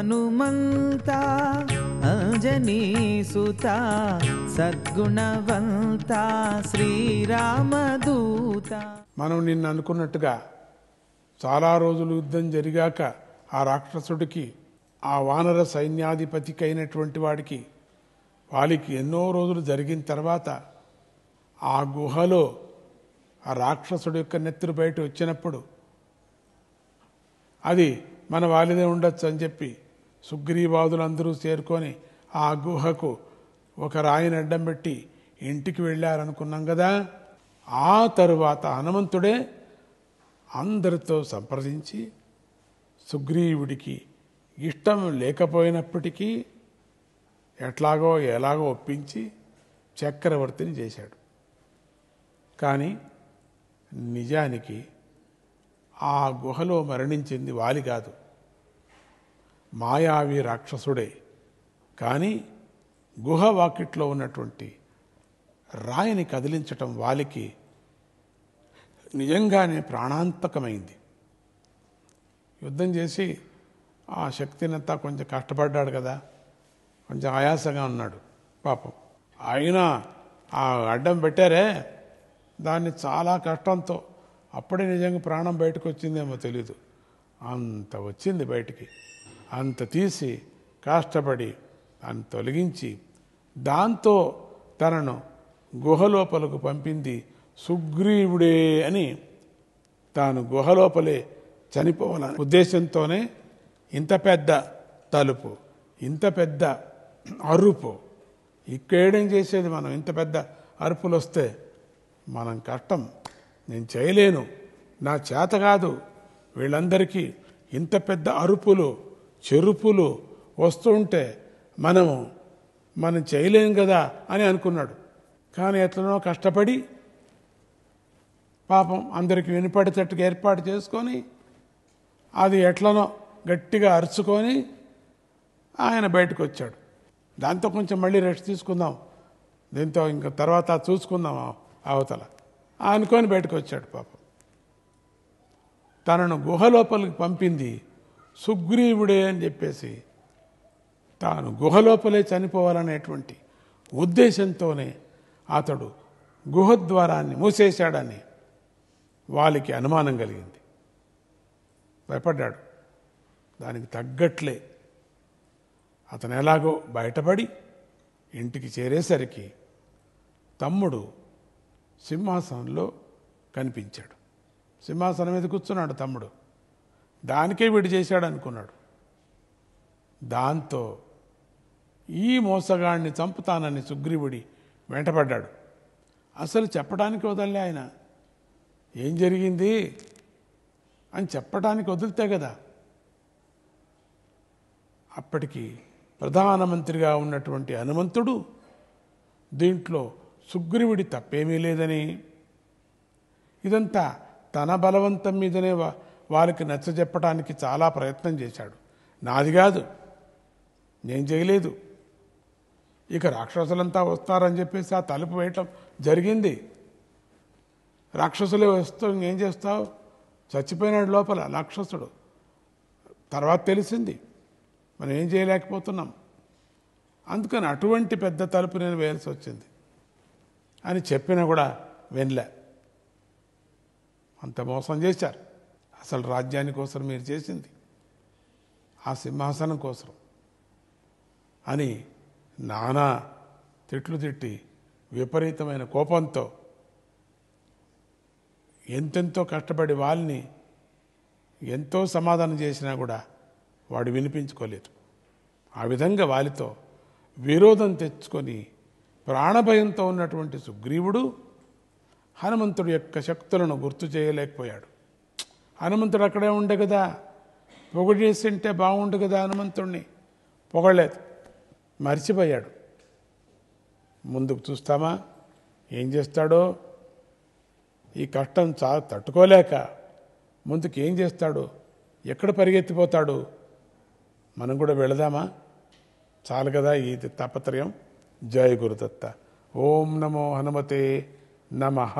హనుమంత సుత సద్గుణవంత శ్రీరామదూత మనం నిన్ను అనుకున్నట్టుగా చాలా రోజులు యుద్ధం జరిగాక ఆ రాక్షసుడికి ఆ వానర సైన్యాధిపతికైనటువంటి వాడికి వాళ్ళకి ఎన్నో రోజులు జరిగిన తర్వాత ఆ గుహలో ఆ రాక్షసుడి యొక్క నెత్తురు బయట వచ్చినప్పుడు అది మన వాళ్ళదే ఉండొచ్చు అని చెప్పి సుగ్రీవాదులందరూ చేరుకొని ఆ గుహకు ఒక రాయిని అడ్డం పెట్టి ఇంటికి వెళ్ళారనుకున్నాం కదా ఆ తరువాత హనుమంతుడే అందరితో సంప్రదించి సుగ్రీవుడికి ఇష్టం లేకపోయినప్పటికీ ఎట్లాగో ఎలాగో ఒప్పించి చక్రవర్తిని చేశాడు కానీ నిజానికి ఆ గుహలో మరణించింది వాలి కాదు మాయావి రాక్షసుడే కానీ గుహ వాకిట్లో ఉన్నటువంటి రాయిని కదిలించటం వాలికి నిజంగానే ప్రాణాంతకమైంది యుద్ధం చేసి ఆ శక్తినంతా కొంచెం కష్టపడ్డాడు కదా కొంచెం ఆయాసంగా ఉన్నాడు పాపం అయినా ఆ అడ్డం పెట్టారే దాన్ని చాలా కష్టంతో అప్పుడే నిజంగా ప్రాణం బయటకు వచ్చిందేమో తెలీదు అంత వచ్చింది బయటికి అంత తీసి కష్టపడి దాన్ని తొలగించి దాంతో తనను గుహలోపలకు పంపింది సుగ్రీవుడే అని తాను గుహలోపలే చనిపోవాలని ఉద్దేశంతోనే ఇంత పెద్ద తలుపు ఇంత పెద్ద అరుపు ఇక్కడేం చేసేది మనం ఇంత పెద్ద అరుపులు వస్తే మనం కష్టం నేను చేయలేను నా చేత కాదు వీళ్ళందరికీ ఇంత పెద్ద అరుపులు చెరుపులు వస్తుంటే మనము మనం చేయలేం కదా అని అనుకున్నాడు కానీ ఎట్లనో కష్టపడి పాపం అందరికి వినపడేటట్టుగా ఏర్పాటు చేసుకొని అది ఎట్లనో గట్టిగా అరుచుకొని ఆయన బయటకు వచ్చాడు దాంతో కొంచెం మళ్ళీ రెస్ట్ తీసుకుందాం దీంతో ఇంకా తర్వాత చూసుకుందాం అవతల అనుకొని బయటకు వచ్చాడు పాపం తనను గుహ లోపలికి పంపింది సుగ్రీవుడే అని చెప్పేసి తాను గుహలోపలే చనిపోవాలనేటువంటి ఉద్దేశంతోనే అతడు గుహద్వారాన్ని మూసేశాడని వాళ్ళకి అనుమానం కలిగింది భయపడ్డాడు దానికి తగ్గట్లే అతను ఎలాగో బయటపడి ఇంటికి చేరేసరికి తమ్ముడు సింహాసనంలో కనిపించాడు సింహాసనం మీద కూర్చున్నాడు తమ్ముడు దానికే వీడు చేశాడు అనుకున్నాడు దాంతో ఈ మోసగాడిని చంపుతానని సుగ్రీవుడి వెంటపడ్డాడు అసలు చెప్పడానికి వదల్లే ఆయన ఏం జరిగింది అని చెప్పడానికి వదిలితే కదా అప్పటికి ప్రధానమంత్రిగా ఉన్నటువంటి హనుమంతుడు దీంట్లో సుగ్రీవుడి తప్పేమీ లేదని ఇదంతా తన బలవంతం మీదనే వారికి నచ్చజెప్పడానికి చాలా ప్రయత్నం చేశాడు నాది కాదు నేను చేయలేదు ఇక రాక్షసులంతా వస్తారని చెప్పేసి ఆ తలుపు వేయటం జరిగింది రాక్షసులే వస్తూ ఏం చేస్తావు చచ్చిపోయినాడు లోపల రాక్షసుడు తర్వాత తెలిసింది మనం ఏం చేయలేకపోతున్నాం అందుకని అటువంటి పెద్ద తలుపు నేను వేయాల్సి వచ్చింది అని చెప్పినా కూడా వెనలే అంత మోసం చేశారు అసలు రాజ్యాని కోసం మీరు చేసింది ఆ సింహాసనం కోసం అని నానా తిట్లు తిట్టి విపరీతమైన కోపంతో ఎంతెంతో కష్టపడి వాళ్ళని ఎంతో సమాధానం చేసినా కూడా వాడు వినిపించుకోలేదు ఆ విధంగా వాళ్ళతో విరోధం తెచ్చుకొని ప్రాణభయంతో ఉన్నటువంటి సుగ్రీవుడు హనుమంతుడి యొక్క శక్తులను గుర్తు చేయలేకపోయాడు హనుమంతుడు అక్కడే ఉండే కదా పొగిడేసింటే బాగుండు కదా హనుమంతుడిని పొగలేదు మర్చిపోయాడు ముందుకు చూస్తామా ఏం చేస్తాడో ఈ కష్టం చా తట్టుకోలేక ముందుకు ఏం చేస్తాడు ఎక్కడ పరిగెత్తిపోతాడు మనం కూడా వెళదామా చాలు కదా ఇది తాపత్రయం జయ గురుదత్త ఓం నమో హనుమతే నమ